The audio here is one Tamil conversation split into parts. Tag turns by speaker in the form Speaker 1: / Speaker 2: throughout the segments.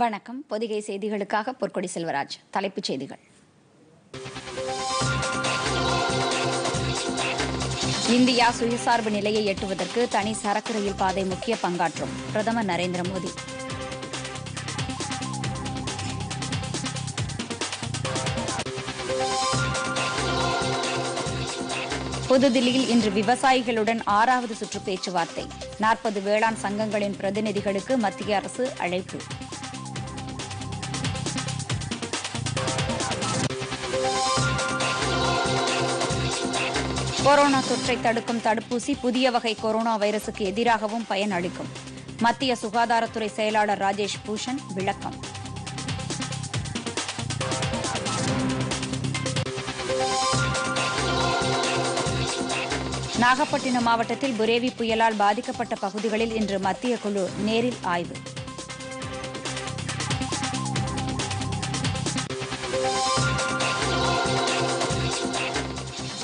Speaker 1: வணக்கம் பொதிகை செய்திகளுக்காக பொற்கொடி செல்வராஜ் தலைப்புச் செய்திகள் இந்தியா சுயசார்பு நிலையை எட்டுவதற்கு தனி சரக்கு ரயில் பாதை முக்கிய பங்காற்றும் பிரதமர் நரேந்திர மோடி புதுதில்லியில் இன்று விவசாயிகளுடன் ஆறாவது சுற்று பேச்சுவார்த்தை நாற்பது வேளாண் சங்கங்களின் பிரதிநிதிகளுக்கு மத்திய அரசு அழைப்பு கொரோனா தொற்றை தடுக்கும் தடுப்பூசி புதிய வகை கொரோனா வைரசுக்கு எதிராகவும் பயன் அளிக்கும் மத்திய சுகாதாரத்துறை செயலாளர் ராஜேஷ் பூஷன் விளக்கம் நாகப்பட்டினம் மாவட்டத்தில் புரேவி புயலால் பாதிக்கப்பட்ட பகுதிகளில் இன்று மத்திய குழு நேரில் ஆய்வு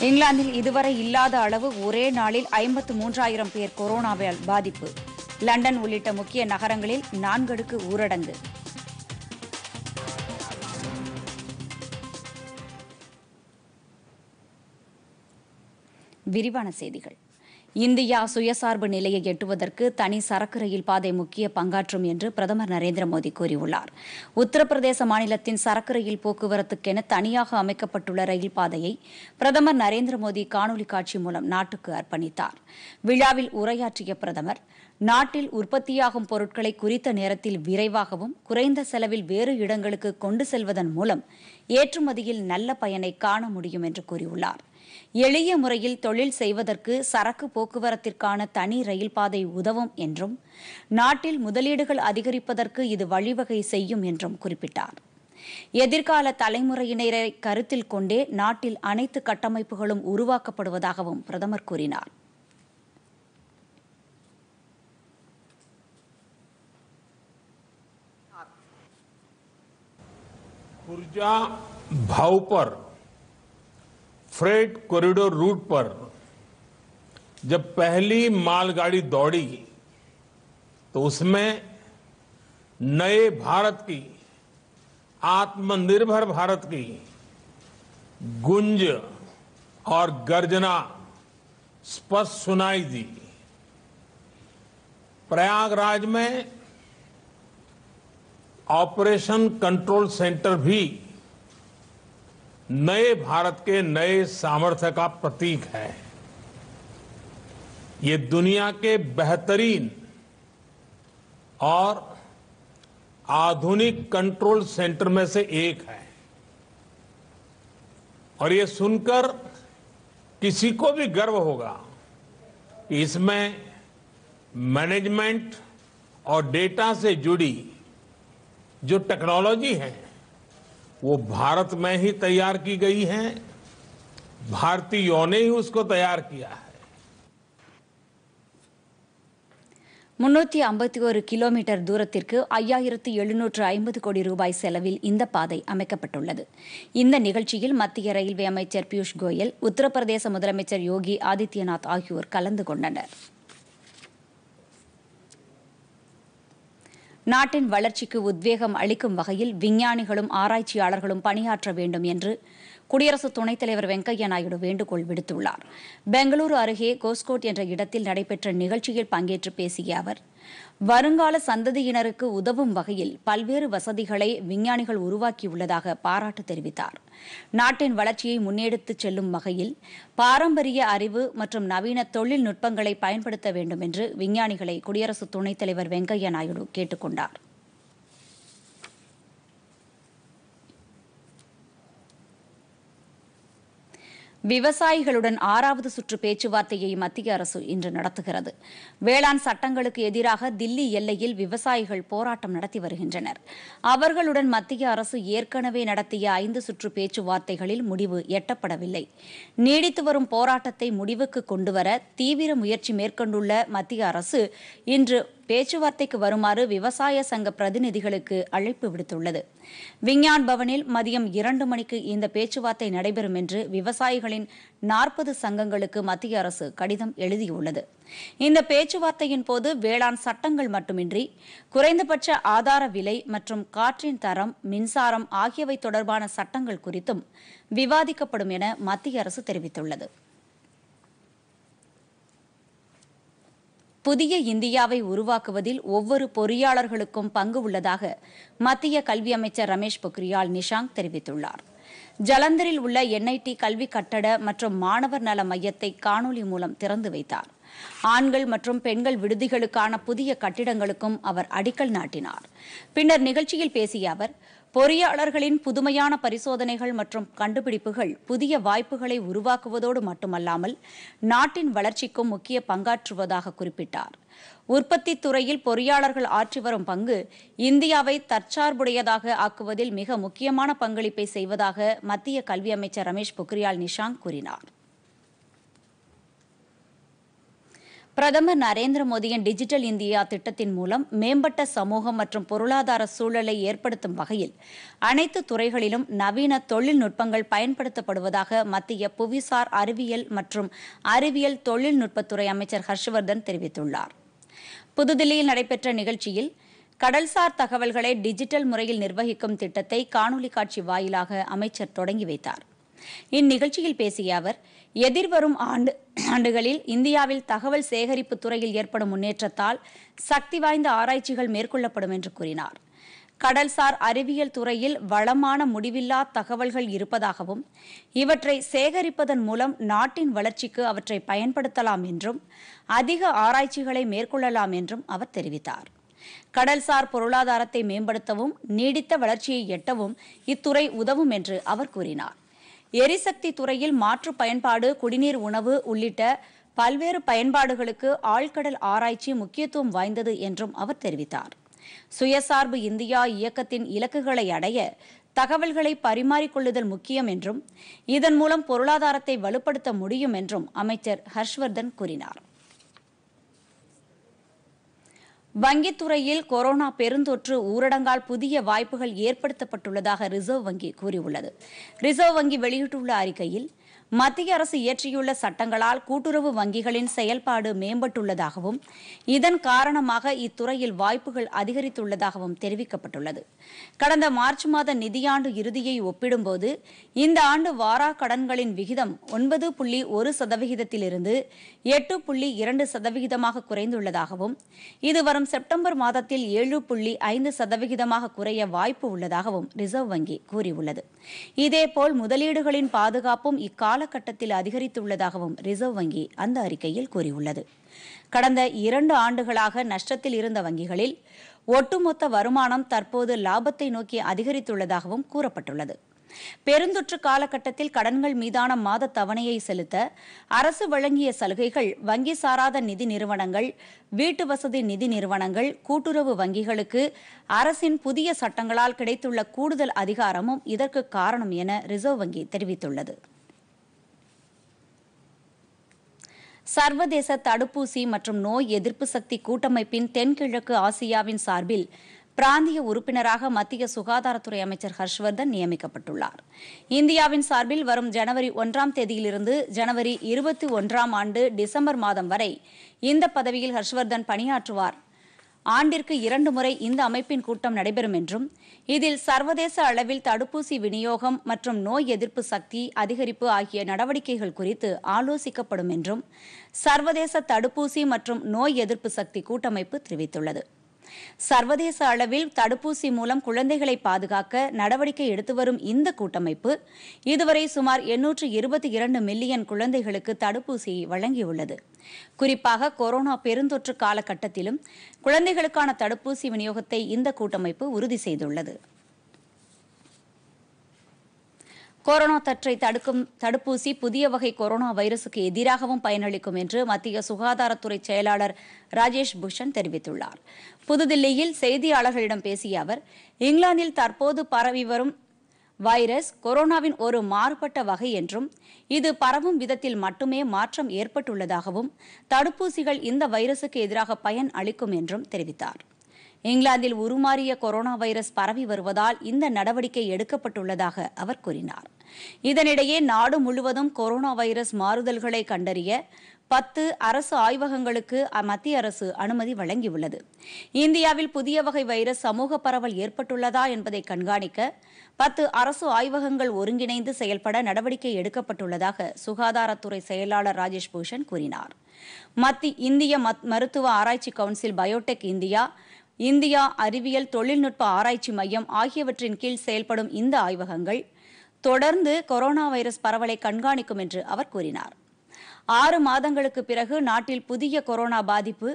Speaker 1: இங்கிலாந்தில் இதுவரை இல்லாத அளவு ஒரே நாளில் ஐம்பத்து மூன்றாயிரம் பேர் கொரோனாவால் பாதிப்பு லண்டன் உள்ளிட்ட முக்கிய நகரங்களில் நான்கடுக்கு ஊரடங்கு விரிவான செய்திகள் இந்தியா சுயசார்பு நிலையை எட்டுவதற்கு தனி சரக்கு ரயில் பாதை முக்கிய பங்காற்றும் என்று பிரதமர் நரேந்திர மோடி கூறியுள்ளார் உத்தரப்பிரதேச மாநிலத்தின் சரக்கு ரயில் போக்குவரத்துக்கென தனியாக அமைக்கப்பட்டுள்ள ரயில் பாதையை பிரதமர் நரேந்திர மோடி காணொலி காட்சி மூலம் நாட்டுக்கு அர்ப்பணித்தார் விழாவில் உரையாற்றிய பிரதமர் நாட்டில் உற்பத்தியாகும் பொருட்களை குறித்த நேரத்தில் விரைவாகவும் குறைந்த செலவில் வேறு இடங்களுக்கு கொண்டு செல்வதன் மூலம் ஏற்றுமதியில் நல்ல பயனை காண முடியும் என்று கூறியுள்ளாா் எளிய முறையில் தொழில் செய்வதற்கு சரக்கு போக்குவரத்திற்கான தனி ரயில் பாதை உதவும் என்றும் நாட்டில் முதலீடுகள் அதிகரிப்பதற்கு இது வழிவகை செய்யும் என்றும் குறிப்பிட்டார் எதிர்கால தலைமுறையினரை கருத்தில் கொண்டே நாட்டில் அனைத்து கட்டமைப்புகளும் உருவாக்கப்படுவதாகவும் பிரதமர் கூறினார்
Speaker 2: भाव पर फ्रेट कॉरिडोर रूट पर जब पहली मालगाड़ी दौड़ी तो उसमें नए भारत की आत्मनिर्भर भारत की गुंज और गर्जना स्पष्ट सुनाई दी प्रयागराज में ऑपरेशन कंट्रोल सेंटर भी नए भारत के नए सामर्थ्य का प्रतीक है ये दुनिया के बेहतरीन और आधुनिक कंट्रोल सेंटर में से एक है और ये सुनकर किसी को भी गर्व होगा कि इसमें मैनेजमेंट और डेटा से जुड़ी जो टेक्नोलॉजी है वो भारत में ही तैयार की गई है भारतीयों ने ही उसको तैयार किया है
Speaker 1: முன்னூத்தி ஐம்பத்தி ஒரு கிலோமீட்டர் தூரத்திற்கு ஐயாயிரத்து எழுநூற்று ஐம்பது கோடி ரூபாய் செலவில் இந்த பாதை அமைக்கப்பட்டுள்ளது இந்த நிகழ்ச்சியில் மத்திய ரயில்வே அமைச்சர் பியூஷ் கோயல் உத்தரப்பிரதேச முதலமைச்சர் யோகி ஆதித்யநாத் ஆகியோர் கலந்து கொண்டனர் நாட்டின் வளர்ச்சிக்கு உத்வேகம் அளிக்கும் வகையில் விஞ்ஞானிகளும் ஆராய்ச்சியாளர்களும் பணியாற்ற வேண்டும் என்று குடியரசு துணைத் தலைவர் வெங்கையா நாயுடு வேண்டுகோள் விடுத்துள்ளார் பெங்களூரு அருகே கோஸ்கோட் என்ற இடத்தில் நடைபெற்ற நிகழ்ச்சியில் பங்கேற்று பேசிய அவர் வருங்கால சந்ததியினருக்கு உதவும் வகையில் பல்வேறு வசதிகளை விஞ்ஞானிகள் உருவாக்கியுள்ளதாக பாராட்டு தெரிவித்தார் நாட்டின் வளர்ச்சியை முன்னெடுத்துச் செல்லும் வகையில் பாரம்பரிய அறிவு மற்றும் நவீன தொழில்நுட்பங்களை பயன்படுத்த வேண்டும் என்று விஞ்ஞானிகளை குடியரசு துணைத் தலைவர் வெங்கையா நாயுடு கேட்டுக் கொண்டார் விவசாயிகளுடன் ஆறாவது சுற்று பேச்சுவார்த்தையை மத்திய அரசு இன்று நடத்துகிறது வேளாண் சட்டங்களுக்கு எதிராக தில்லி எல்லையில் விவசாயிகள் போராட்டம் நடத்தி வருகின்றனர் அவர்களுடன் மத்திய அரசு ஏற்கனவே நடத்திய ஐந்து சுற்று பேச்சுவார்த்தைகளில் முடிவு எட்டப்படவில்லை நீடித்து வரும் போராட்டத்தை முடிவுக்கு கொண்டுவர தீவிர முயற்சி மேற்கொண்டுள்ள மத்திய அரசு இன்று பேச்சுவார்த்தைக்கு வருமாறு விவசாய சங்க பிரதிநிதிகளுக்கு அழைப்பு விடுத்துள்ளது விஞ்ஞான் பவனில் மதியம் இரண்டு மணிக்கு இந்த பேச்சுவார்த்தை நடைபெறும் என்று விவசாயிகளின் நாற்பது சங்கங்களுக்கு மத்திய அரசு கடிதம் எழுதியுள்ளது இந்த பேச்சுவார்த்தையின் போது வேளாண் சட்டங்கள் மட்டுமின்றி குறைந்தபட்ச ஆதார விலை மற்றும் காற்றின் தரம் மின்சாரம் ஆகியவை தொடர்பான சட்டங்கள் குறித்தும் விவாதிக்கப்படும் என மத்திய அரசு தெரிவித்துள்ளது புதிய இந்தியாவை உருவாக்குவதில் ஒவ்வொரு பொறியாளர்களுக்கும் பங்கு உள்ளதாக மத்திய கல்வி அமைச்சர் ரமேஷ் பொக்ரியால் நிஷாங் தெரிவித்துள்ளார் ஜலந்தரில் உள்ள என்ஐடி கல்வி கட்டட மற்றும் மாணவர் நல மையத்தை காணொலி மூலம் திறந்து வைத்தார் ஆண்கள் மற்றும் பெண்கள் விடுதிகளுக்கான புதிய கட்டிடங்களுக்கும் அவர் அடிக்கல் நாட்டினார் பின்னர் நிகழ்ச்சியில் பேசிய அவர் பொறியாளர்களின் புதுமையான பரிசோதனைகள் மற்றும் கண்டுபிடிப்புகள் புதிய வாய்ப்புகளை உருவாக்குவதோடு மட்டுமல்லாமல் நாட்டின் வளர்ச்சிக்கும் முக்கிய பங்காற்றுவதாக குறிப்பிட்டார் உற்பத்தி துறையில் பொறியாளர்கள் ஆற்றி வரும் பங்கு இந்தியாவை தற்சார்புடையதாக ஆக்குவதில் மிக முக்கியமான பங்களிப்பை செய்வதாக மத்திய கல்வி அமைச்சர் ரமேஷ் பொக்ரியால் நிஷாங்க் கூறினார் பிரதமர் நரேந்திர மோடியின் டிஜிட்டல் இந்தியா திட்டத்தின் மூலம் மேம்பட்ட சமூகம் மற்றும் பொருளாதார சூழலை ஏற்படுத்தும் வகையில் அனைத்து துறைகளிலும் நவீன தொழில்நுட்பங்கள் பயன்படுத்தப்படுவதாக மத்திய புவிசார் அறிவியல் மற்றும் அறிவியல் தொழில்நுட்பத்துறை அமைச்சர் ஹர்ஷ்வர்தன் தெரிவித்துள்ளார் புதுதில்லியில் நடைபெற்ற நிகழ்ச்சியில் கடல்சார் தகவல்களை டிஜிட்டல் முறையில் நிர்வகிக்கும் திட்டத்தை காணொலி காட்சி வாயிலாக அமைச்சர் தொடங்கி வைத்தாா் இந்நிகழ்ச்சியில் பேசிய அவர் எதிர்வரும் ஆண்டு ஆண்டுகளில் இந்தியாவில் தகவல் சேகரிப்பு துறையில் ஏற்படும் முன்னேற்றத்தால் சக்தி வாய்ந்த ஆராய்ச்சிகள் மேற்கொள்ளப்படும் என்று கூறினார் கடல்சார் அறிவியல் துறையில் வளமான முடிவில்லா தகவல்கள் இருப்பதாகவும் இவற்றை சேகரிப்பதன் மூலம் நாட்டின் வளர்ச்சிக்கு அவற்றை பயன்படுத்தலாம் என்றும் அதிக ஆராய்ச்சிகளை மேற்கொள்ளலாம் என்றும் அவர் தெரிவித்தார் கடல்சார் பொருளாதாரத்தை மேம்படுத்தவும் நீடித்த வளர்ச்சியை எட்டவும் இத்துறை உதவும் என்று அவர் கூறினார் எரிசக்தி துறையில் மாற்று பயன்பாடு குடிநீர் உணவு உள்ளிட்ட பல்வேறு பயன்பாடுகளுக்கு ஆழ்கடல் ஆராய்ச்சி முக்கியத்துவம் வாய்ந்தது என்றும் அவர் தெரிவித்தார் சுயசார்பு இந்தியா இயக்கத்தின் இலக்குகளை அடைய தகவல்களை பரிமாறிக்கொள்ளுதல் முக்கியம் என்றும் இதன் மூலம் பொருளாதாரத்தை வலுப்படுத்த முடியும் என்றும் அமைச்சர் ஹர்ஷ்வர்தன் கூறினார் வங்கித்துறையில் கொரோனா பெருந்தொற்று ஊரடங்கால் புதிய வாய்ப்புகள் ஏற்படுத்தப்பட்டுள்ளதாக ரிசர்வ் வங்கி கூறியுள்ளது ரிசர்வ் வங்கி வெளியிட்டுள்ள அறிக்கையில் மத்திய அரசு இயற்றியுள்ள சட்டங்களால் கூட்டுறவு வங்கிகளின் செயல்பாடு மேம்பட்டுள்ளதாகவும் இதன் காரணமாக இத்துறையில் வாய்ப்புகள் அதிகரித்துள்ளதாகவும் தெரிவிக்கப்பட்டுள்ளது கடந்த மார்ச் மாத நிதியாண்டு இறுதியை ஒப்பிடும்போது இந்த ஆண்டு வாரா கடன்களின் விகிதம் ஒன்பது புள்ளி ஒரு சதவிகிதத்திலிருந்து எட்டு புள்ளி இரண்டு சதவிகிதமாக குறைந்துள்ளதாகவும் இது வரும் செப்டம்பர் மாதத்தில் ஏழு புள்ளி ஐந்து சதவிகிதமாக குறைய வாய்ப்பு உள்ளதாகவும் ரிசர்வ் வங்கி கூறியுள்ளது இதேபோல் முதலீடுகளின் பாதுகாப்பும் இக்கால காலகட்டத்தில் அதிகரித்துள்ளதாகவும் ரிசர்வ் வங்கி அந்த அறிக்கையில் கூறியுள்ளது கடந்த இரண்டு ஆண்டுகளாக நஷ்டத்தில் இருந்த வங்கிகளில் ஒட்டுமொத்த வருமானம் தற்போது லாபத்தை நோக்கி அதிகரித்துள்ளதாகவும் கூறப்பட்டுள்ளது பெருந்தொற்று காலகட்டத்தில் கடன்கள் மீதான மாத தவணையை செலுத்த அரசு வழங்கிய சலுகைகள் வங்கி சாராத நிதி நிறுவனங்கள் வீட்டு வசதி நிதி நிறுவனங்கள் கூட்டுறவு வங்கிகளுக்கு அரசின் புதிய சட்டங்களால் கிடைத்துள்ள கூடுதல் அதிகாரமும் இதற்கு காரணம் என ரிசர்வ் வங்கி தெரிவித்துள்ளது சர்வதேச தடுப்பூசி மற்றும் நோய் எதிர்ப்பு சக்தி கூட்டமைப்பின் தென்கிழக்கு ஆசியாவின் சார்பில் பிராந்திய உறுப்பினராக மத்திய சுகாதாரத்துறை அமைச்சர் ஹர்ஷ்வர்தன் நியமிக்கப்பட்டுள்ளார் இந்தியாவின் சார்பில் வரும் ஜனவரி ஒன்றாம் தேதியிலிருந்து ஜனவரி இருபத்தி ஒன்றாம் ஆண்டு டிசம்பர் மாதம் வரை இந்த பதவியில் ஹர்ஷ்வர்தன் பணியாற்றுவார் ஆண்டிற்கு இரண்டு முறை இந்த அமைப்பின் கூட்டம் நடைபெறும் என்றும் இதில் சர்வதேச அளவில் தடுப்பூசி விநியோகம் மற்றும் நோய் எதிர்ப்பு சக்தி அதிகரிப்பு ஆகிய நடவடிக்கைகள் குறித்து ஆலோசிக்கப்படும் என்றும் சர்வதேச தடுப்பூசி மற்றும் நோய் எதிர்ப்பு சக்தி கூட்டமைப்பு தெரிவித்துள்ளது சர்வதேச அளவில் தடுப்பூசி மூலம் குழந்தைகளை பாதுகாக்க நடவடிக்கை எடுத்து வரும் இந்த கூட்டமைப்பு இதுவரை சுமார் எண்ணூற்று இருபத்தி இரண்டு மில்லியன் குழந்தைகளுக்கு தடுப்பூசியை வழங்கியுள்ளது குறிப்பாக கொரோனா பெருந்தொற்று காலகட்டத்திலும் குழந்தைகளுக்கான தடுப்பூசி விநியோகத்தை இந்த கூட்டமைப்பு உறுதி செய்துள்ளது கொரோனா தொற்றை தடுக்கும் தடுப்பூசி புதிய வகை கொரோனா வைரசுக்கு எதிராகவும் பயனளிக்கும் என்று மத்திய சுகாதாரத்துறை செயலாளர் ராஜேஷ் பூஷன் தெரிவித்துள்ளார் புதுதில்லியில் செய்தியாளர்களிடம் பேசிய அவர் இங்கிலாந்தில் தற்போது பரவி வரும் வைரஸ் கொரோனாவின் ஒரு மாறுபட்ட வகை என்றும் இது பரவும் விதத்தில் மட்டுமே மாற்றம் ஏற்பட்டுள்ளதாகவும் தடுப்பூசிகள் இந்த வைரசுக்கு எதிராக பயன் அளிக்கும் என்றும் தெரிவித்தாா் இங்கிலாந்தில் உருமாறிய கொரோனா வைரஸ் பரவி வருவதால் இந்த நடவடிக்கை எடுக்கப்பட்டுள்ளதாக அவர் கூறினார் இதனிடையே நாடு முழுவதும் கொரோனா வைரஸ் மாறுதல்களை கண்டறிய பத்து அரசு ஆய்வகங்களுக்கு மத்திய அரசு அனுமதி வழங்கியுள்ளது இந்தியாவில் புதிய வகை வைரஸ் சமூக பரவல் ஏற்பட்டுள்ளதா என்பதை கண்காணிக்க பத்து அரசு ஆய்வகங்கள் ஒருங்கிணைந்து செயல்பட நடவடிக்கை எடுக்கப்பட்டுள்ளதாக சுகாதாரத்துறை செயலாளர் ராஜேஷ் பூஷன் கூறினார் மத்திய இந்திய மருத்துவ ஆராய்ச்சி கவுன்சில் பயோடெக் இந்தியா இந்தியா அறிவியல் தொழில்நுட்ப ஆராய்ச்சி மையம் ஆகியவற்றின் கீழ் செயல்படும் இந்த ஆய்வகங்கள் தொடர்ந்து கொரோனா வைரஸ் பரவலை கண்காணிக்கும் என்று அவர் கூறினார் ஆறு மாதங்களுக்கு பிறகு நாட்டில் புதிய கொரோனா பாதிப்பு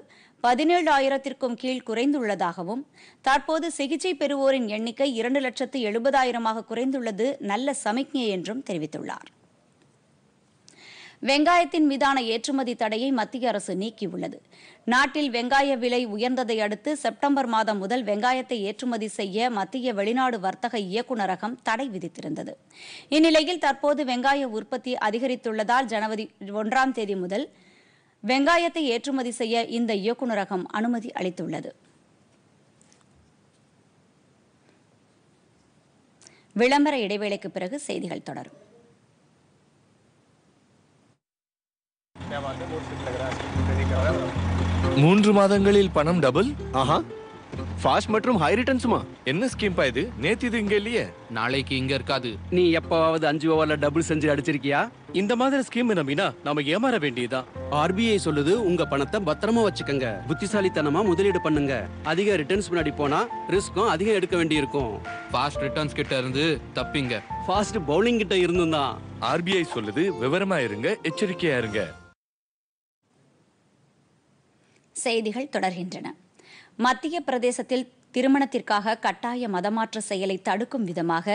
Speaker 1: பதினேழு ஆயிரத்திற்கும் கீழ் குறைந்துள்ளதாகவும் தற்போது சிகிச்சை பெறுவோரின் எண்ணிக்கை இரண்டு லட்சத்து எழுபதாயிரமாக குறைந்துள்ளது நல்ல சமிக்ஞை என்றும் தெரிவித்துள்ளார் வெங்காயத்தின் மீதான ஏற்றுமதி தடையை மத்திய அரசு நீக்கியுள்ளது நாட்டில் வெங்காய விலை உயர்ந்ததை அடுத்து செப்டம்பர் மாதம் முதல் வெங்காயத்தை ஏற்றுமதி செய்ய மத்திய வெளிநாடு வர்த்தக இயக்குநரகம் தடை விதித்திருந்தது இந்நிலையில் தற்போது வெங்காய உற்பத்தி அதிகரித்துள்ளதால் ஜனவரி ஒன்றாம் தேதி முதல் வெங்காயத்தை ஏற்றுமதி செய்ய இந்த இயக்குநரகம் அனுமதி அளித்துள்ளது விளம்பர இடைவேளைக்கு பிறகு செய்திகள் தொடரும் மூன்று மாதங்களில் பணம் டபுள் ஆஹா ஃபாஸ்ட் மற்றும் ஹை ரிட்டர்ன்ஸுமா என்ன ஸ்கீம்பா இது நேத்து இது இங்கே இல்லையே நாளைக்கு இங்கே இருக்காது நீ எப்பவாவது அஞ்சு ஓவரில் டபுள் செஞ்சு அடிச்சிருக்கியா இந்த மாதிரி ஸ்கீம் நம்பினா நாம ஏமாற வேண்டியதுதான் ஆர்பிஐ சொல்லுது உங்க பணத்தை பத்திரமா வச்சுக்கோங்க புத்திசாலித்தனமா முதலீடு பண்ணுங்க அதிக ரிட்டர்ன்ஸ் முன்னாடி போனா ரிஸ்க்கும் அதிகம் எடுக்க வேண்டியிருக்கும் ஃபாஸ்ட் ரிட்டர்ன்ஸ் கிட்ட இருந்து தப்பிங்க ஃபாஸ்ட் பவுலிங் கிட்ட இருந்தும் தான்
Speaker 2: ஆர்பிஐ சொல்லுது விவரமா இருங்க எச்சரிக்கையா இருங்க
Speaker 1: செய்திகள் தொடர்கின்றன மத்திய பிரதேசத்தில் திருமணத்திற்காக கட்டாய மதமாற்ற செயலை தடுக்கும் விதமாக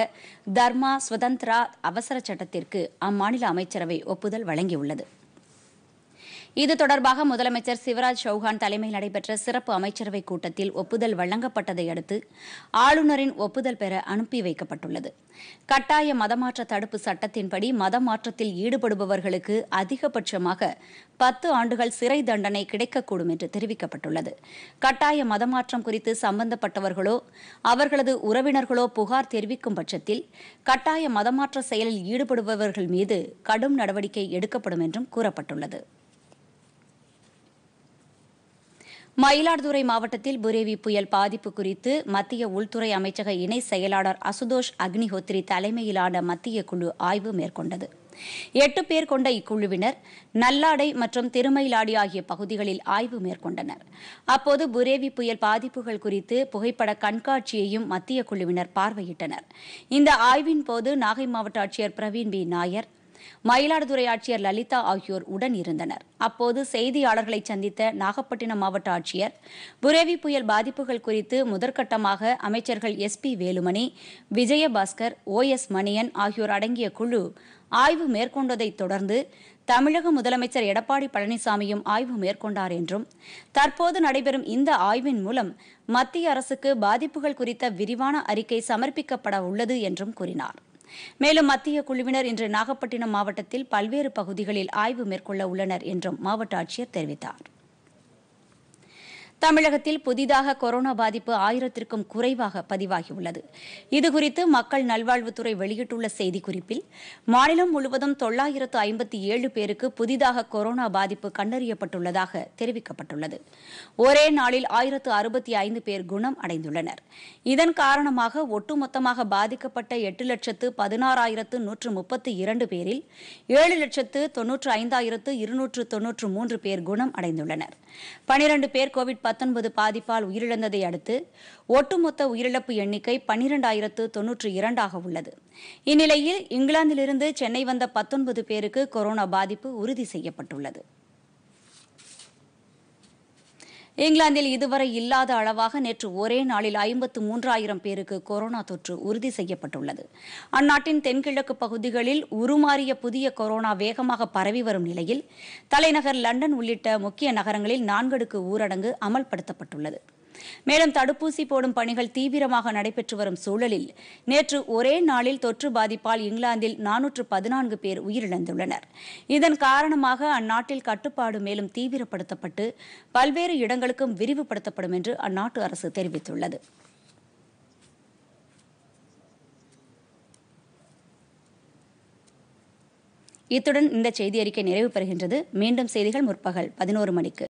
Speaker 1: தர்மா சுதந்திரா அவசர சட்டத்திற்கு அம்மாநில அமைச்சரவை ஒப்புதல் வழங்கியுள்ளது இது தொடர்பாக முதலமைச்சர் சிவராஜ் சௌஹான் தலைமையில் நடைபெற்ற சிறப்பு அமைச்சரவைக் கூட்டத்தில் ஒப்புதல் வழங்கப்பட்டதை அடுத்து ஆளுநரின் ஒப்புதல் பெற அனுப்பி வைக்கப்பட்டுள்ளது கட்டாய மதமாற்ற தடுப்பு சட்டத்தின்படி மதமாற்றத்தில் ஈடுபடுபவர்களுக்கு அதிகபட்சமாக பத்து ஆண்டுகள் சிறை தண்டனை கிடைக்கக்கூடும் என்று தெரிவிக்கப்பட்டுள்ளது கட்டாய மதமாற்றம் குறித்து சம்பந்தப்பட்டவர்களோ அவர்களது உறவினர்களோ புகார் தெரிவிக்கும் பட்சத்தில் கட்டாய மதமாற்ற செயலில் ஈடுபடுபவர்கள் மீது கடும் நடவடிக்கை எடுக்கப்படும் என்றும் கூறப்பட்டுள்ளது மயிலாடுதுறை மாவட்டத்தில் புரேவி புயல் பாதிப்பு குறித்து மத்திய உள்துறை அமைச்சக இணை செயலாளர் அசுதோஷ் அக்னிஹோத்ரி தலைமையிலான மத்திய குழு ஆய்வு மேற்கொண்டது எட்டு பேர் கொண்ட இக்குழுவினர் நல்லாடை மற்றும் திருமயிலாடி ஆகிய பகுதிகளில் ஆய்வு மேற்கொண்டனர் அப்போது புரேவி புயல் பாதிப்புகள் குறித்து புகைப்பட கண்காட்சியையும் மத்திய குழுவினர் பார்வையிட்டனர் இந்த ஆய்வின் போது நாகை மாவட்ட ஆட்சியர் பிரவீன் பி நாயர் மயிலாடுதுறை ஆட்சியர் லலிதா ஆகியோர் உடன் இருந்தனர் அப்போது செய்தியாளர்களை சந்தித்த நாகப்பட்டினம் மாவட்ட ஆட்சியர் புரேவி புயல் பாதிப்புகள் குறித்து முதற்கட்டமாக அமைச்சர்கள் S P Velumani Vijayabaskar O S Manian ஆகியோர் அடங்கிய குழு ஆய்வு மேற்கொண்டதைத் தொடர்ந்து தமிழக முதலமைச்சர் எடப்பாடி பழனிசாமியும் ஆய்வு மேற்கொண்டார் என்றும் தற்போது நடைபெறும் இந்த ஆய்வின் மூலம் மத்திய அரசுக்கு பாதிப்புகள் குறித்த விரிவான அறிக்கை சமர்ப்பிக்கப்பட உள்ளது என்றும் கூறினார் மேலும் மத்திய குழுவினர் இன்று நாகப்பட்டினம் மாவட்டத்தில் பல்வேறு பகுதிகளில் ஆய்வு மேற்கொள்ள உள்ளனர் என்றும் மாவட்ட ஆட்சியர் தெரிவித்தார் தமிழகத்தில் புதிதாக கொரோனா பாதிப்பு ஆயிரத்திற்கும் குறைவாக பதிவாகியுள்ளது இதுகுறித்து மக்கள் நல்வாழ்வுத்துறை வெளியிட்டுள்ள செய்திக்குறிப்பில் மாநிலம் முழுவதும் தொள்ளாயிரத்து ஐம்பத்தி ஏழு பேருக்கு புதிதாக கொரோனா பாதிப்பு கண்டறியப்பட்டுள்ளதாக தெரிவிக்கப்பட்டுள்ளது ஒரே நாளில் ஆயிரத்து அறுபத்தி ஐந்து பேர் குணம் அடைந்துள்ளனர் இதன் காரணமாக ஒட்டுமொத்தமாக பாதிக்கப்பட்ட எட்டு லட்சத்து பதினாறாயிரத்து நூற்று முப்பத்தி இரண்டு பேரில் ஏழு லட்சத்து தொன்னூற்று ஐந்தாயிரத்து இருநூற்று தொன்னூற்று மூன்று பேர் குணம் அடைந்துள்ளனர் பனிரண்டு பேர் கோவிட் பத்தொன்பது பாதிப்பால் உயிரிழந்ததை அடுத்து ஒட்டுமொத்த உயிரிழப்பு எண்ணிக்கை பன்னிரண்டாயிரத்து தொன்னூற்று இரண்டாக உள்ளது இந்நிலையில் இங்கிலாந்திலிருந்து சென்னை வந்த பத்தொன்பது பேருக்கு கொரோனா பாதிப்பு உறுதி செய்யப்பட்டுள்ளது இங்கிலாந்தில் இதுவரை இல்லாத அளவாக நேற்று ஒரே நாளில் ஐம்பத்து மூன்றாயிரம் பேருக்கு கொரோனா தொற்று உறுதி செய்யப்பட்டுள்ளது அந்நாட்டின் தென்கிழக்கு பகுதிகளில் உருமாறிய புதிய கொரோனா வேகமாக பரவி வரும் நிலையில் தலைநகர் லண்டன் உள்ளிட்ட முக்கிய நகரங்களில் நான்கடுக்கு ஊரடங்கு அமல்படுத்தப்பட்டுள்ளது மேலும் தடுப்பூசி போடும் பணிகள் தீவிரமாக நடைபெற்று வரும் சூழலில் நேற்று ஒரே நாளில் தொற்று பாதிப்பால் இங்கிலாந்தில் நானூற்று பதினான்கு பேர் உயிரிழந்துள்ளனர் இதன் காரணமாக அந்நாட்டில் கட்டுப்பாடு மேலும் தீவிரப்படுத்தப்பட்டு பல்வேறு இடங்களுக்கும் விரிவுபடுத்தப்படும் என்று அந்நாட்டு அரசு தெரிவித்துள்ளது இத்துடன் இந்த செய்தி அறிக்கை நிறைவு பெறுகின்றது மீண்டும் செய்திகள் முற்பகல் பதினோரு மணிக்கு